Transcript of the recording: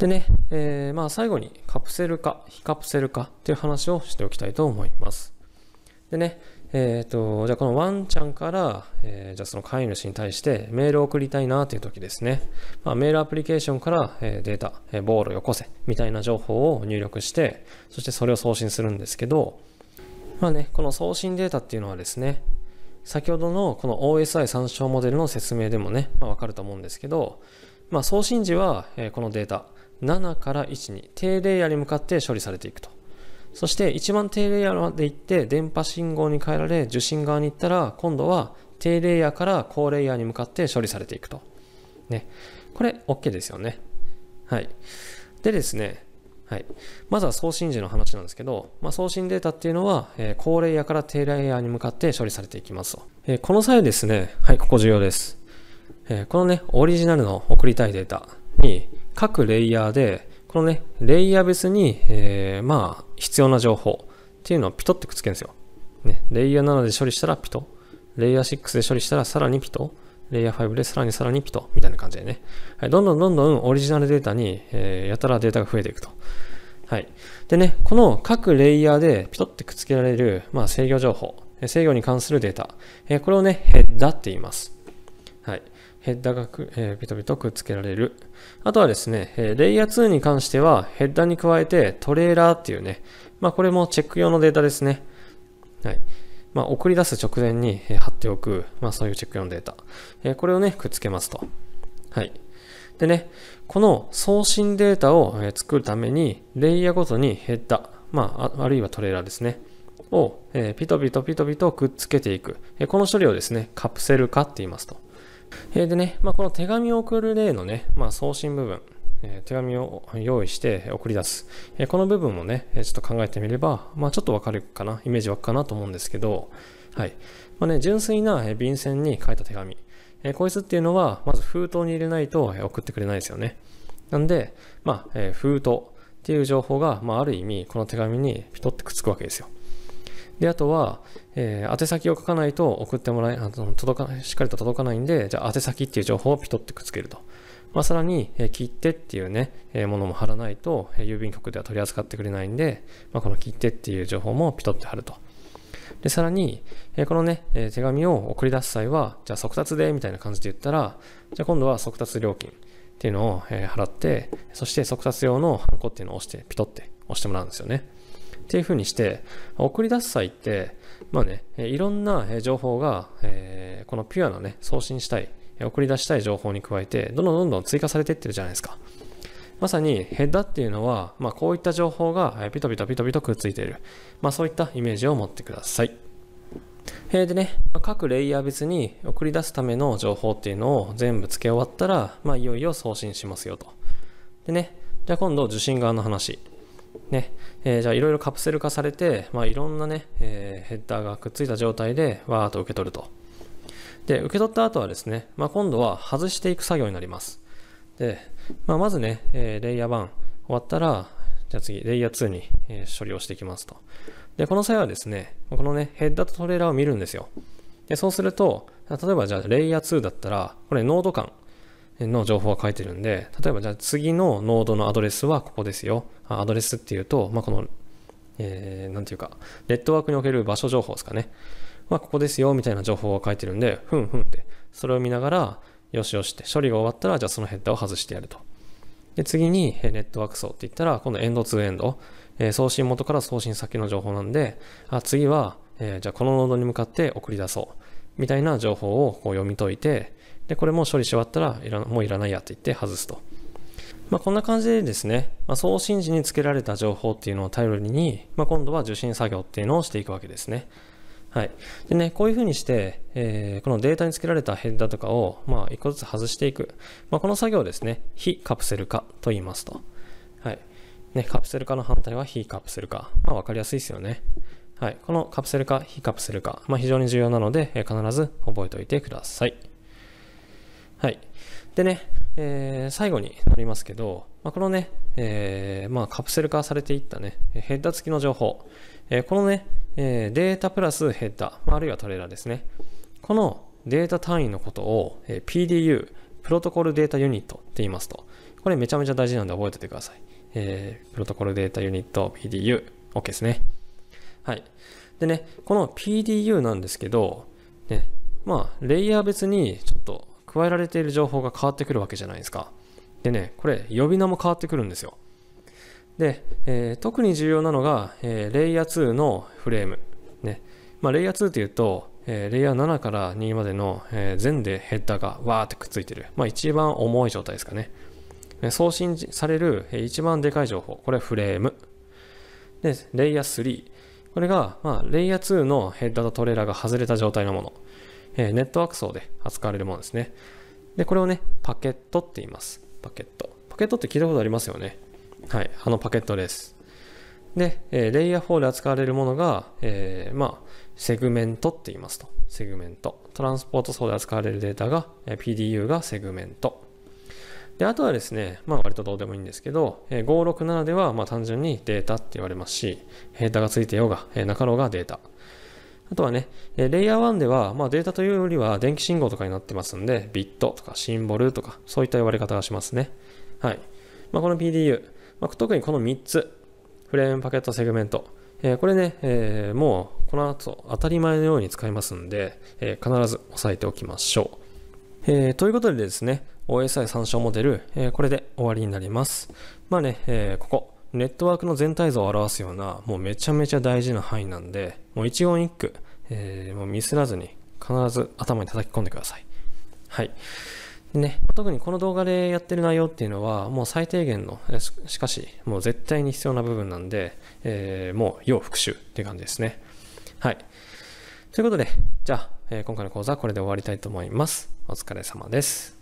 でね、えー、まあ最後にカプセル化、非カプセル化っていう話をしておきたいと思います。でね、えっ、ー、と、じゃあこのワンちゃんから、えー、じゃあその飼い主に対してメールを送りたいなという時ですね。まあ、メールアプリケーションから、えー、データ、えー、ボールをよこせみたいな情報を入力して、そしてそれを送信するんですけど、まあね、この送信データっていうのはですね、先ほどのこの OSI 参照モデルの説明でもね、まあ、わかると思うんですけど、まあ、送信時は、えこのデータ7から1に低レイヤーに向かって処理されていくとそして一番低レイヤーまで行って電波信号に変えられ受信側に行ったら今度は低レイヤーから高レイヤーに向かって処理されていくと。ね。これ OK ですよね。はい。でですね、はい、まずは送信時の話なんですけど、まあ、送信データっていうのは、えー、高レイヤーから低レイヤーに向かって処理されていきますと。えー、この際ですね、はい、ここ重要です。えこのね、オリジナルの送りたいデータに各レイヤーで、このね、レイヤー別に、えー、まあ、必要な情報っていうのをピトってくっつけるんですよ。ね、レイヤー7で処理したらピト。レイヤー6で処理したらさらにピト。レイヤー5でさらにさらにピト。みたいな感じでね。はい、どんどんどんどんオリジナルデータに、えー、やたらデータが増えていくと。はい。でね、この各レイヤーでピトってくっつけられる、まあ、制御情報、制御に関するデータ、えー、これをね、ヘッダって言います。はい。ヘッダーがく、えー、ビトビトくっつけられる。あとはですね、えー、レイヤー2に関してはヘッダーに加えてトレーラーっていうね、まあこれもチェック用のデータですね。はい。まあ送り出す直前に、えー、貼っておく、まあそういうチェック用のデータ。えー、これをね、くっつけますと。はい。でね、この送信データを、えー、作るために、レイヤーごとにヘッダー、まあ、あるいはトレーラーですね。を、えー、ピトピトピトピトくっつけていく。えー、この処理をですね、カプセル化って言いますと。えー、でね、まあ、この手紙を送る例のね、まあ、送信部分、えー、手紙を用意して送り出す、えー、この部分もね、えちょっと考えてみれば、まあ、ちょっとわかるかな、イメージ湧くかなと思うんですけど、はい。まあね、純粋な、え便箋に書いた手紙、えこいつっていうのは、まず封筒に入れないと、送ってくれないですよね。なんで、まあ、え封筒っていう情報が、まあ、ある意味、この手紙にピトってくっつくわけですよ。で、あとは、えー、宛先を書かないと送ってもらえ、あの届かない、しっかりと届かないんで、じゃあ宛先っていう情報をピトってくっつけると。まあ、さらに、えー、切手っていうね、えー、ものも貼らないと、えー、郵便局では取り扱ってくれないんで、まあ、この切手っていう情報もピトって貼ると。で、さらに、えー、このね、えー、手紙を送り出す際は、じゃあ速達で、みたいな感じで言ったら、じゃあ今度は速達料金っていうのを、え払って、そして速達用のハンコっていうのを押して、ピトって押してもらうんですよね。っていうふうにして、送り出す際って、まあね、いろんな情報が、えー、このピュアなね、送信したい、送り出したい情報に加えて、どんどんどんどん追加されていってるじゃないですか。まさにヘッダーっていうのは、まあ、こういった情報がピトピトピトピトくっついている。まあ、そういったイメージを持ってください。えでね、ま各レイヤー別に送り出すための情報っていうのを全部付け終わったら、まあ、いよいよ送信しますよと。でね、じゃあ今度受信側の話。ねえー、じゃあいろいろカプセル化されて、まあ、いろんなね、えー、ヘッダーがくっついた状態でわーっと受け取ると。で、受け取った後はですね、まあ、今度は外していく作業になります。で、まあ、まずね、えー、レイヤー1終わったら、じゃあ次、レイヤー2に、え処理をしていきますと。で、この際はですね、このね、ヘッダーとトレーラーを見るんですよ。で、そうすると、例えばじゃあレイヤー2だったら、これノード間、の情報が書いてるんで、例えばじゃあ次のノードのアドレスはここですよ。アドレスっていうと、まあ、この、えー、なんていうか、ネットワークにおける場所情報ですかね。まあ、ここですよ、みたいな情報が書いてるんで、ふんふんって、それを見ながら、よしよしって、処理が終わったら、じゃあそのヘッダーを外してやると。で、次に、ネットワーク層って言ったら、今度エンドツーエンド、え送信元から送信先の情報なんで、あ、次は、えじゃあこのノードに向かって送り出そう。みたいな情報をこう読み解いて、で、これも処理し終わったらいら、もういらないやって言って外すと。まあ、こんな感じでですね、まあ、送信時につけられた情報っていうのを頼りに、まあ、今度は受信作業っていうのをしていくわけですね。はい。でね、こういうふうにして、えー、このデータにつけられたヘッダーとかを、まあ、一個ずつ外していく。まあ、この作業ですね、非カプセル化と言いますと。はい。ね、カプセル化の反対は非カプセル化。まあ、わかりやすいですよね。はい。このカプセル化、非カプセル化、まあ、非常に重要なので、え必ず覚えておいてください。はい。でね、えー、最後になりますけど、まあ、このね、えー、まあ、カプセル化されていったね、ヘッダ付きの情報、えー、このね、えデータプラスヘッダ、あるいはトレーラーですね。このデータ単位のことを、え PDU、プロトコルデータユニットって言いますと、これめちゃめちゃ大事なんで覚えておいてください。えプロトコルデータユニット、PDU、OK ですね。はい。でね、この PDU なんですけど、ね、まあ、レイヤー別にちょっと加えられている情報が変わってくるわけじゃないですか。でね、これ、呼び名も変わってくるんですよ。で、えー、特に重要なのが、えー、レイヤー2のフレーム。ね。まあ、レイヤー2っていうと、えー、レイヤー7から2までの、え全でヘッダーがわーってくっついてる。まあ、一番重い状態ですかね。送信される一番でかい情報。これフレーム。で、レイヤー3。これが、まあ、レイヤー2のヘッダーとトレーラーが外れた状態のもの。えネットワーク層で扱われるものですね。で、これをね、パケットって言います。パケット。パケットって聞いたことありますよね。はい、あのパケットです。で、えレイヤー4で扱われるものが、えー、まあ、セグメントって言いますと。セグメント。トランスポート層で扱われるデータが、え PDU がセグメント。で、あとはですね、まあ割とどうでもいいんですけど、え567ではま単純にデータって言われますし、データがついてようが、えなかろうがデータ。あとはね、レイヤー1では、まあ、データというよりは電気信号とかになってますんで、ビットとかシンボルとか、そういった呼ばれ方がしますね。はい。まあ、この PDU、まあ、特にこの3つ、フレームパケットセグメント、えー、これね、えー、もうこの後当たり前のように使いますんで、えー、必ず押さえておきましょう。えということでですね、OSI 参照モデル、えこれで終わりになります。まあね、えここ、ネットワークの全体像を表すような、もうめちゃめちゃ大事な範囲なんで、もう一言一句、えー、もうミスらずに必ず頭に叩き込んでください。はい。ね、特にこの動画でやってる内容っていうのは、もう最低限の、しかし、もう絶対に必要な部分なんで、えー、もう要復習っていう感じですね。はい。ということで、じゃあ、えー、今回の講座はこれで終わりたいと思います。お疲れ様です。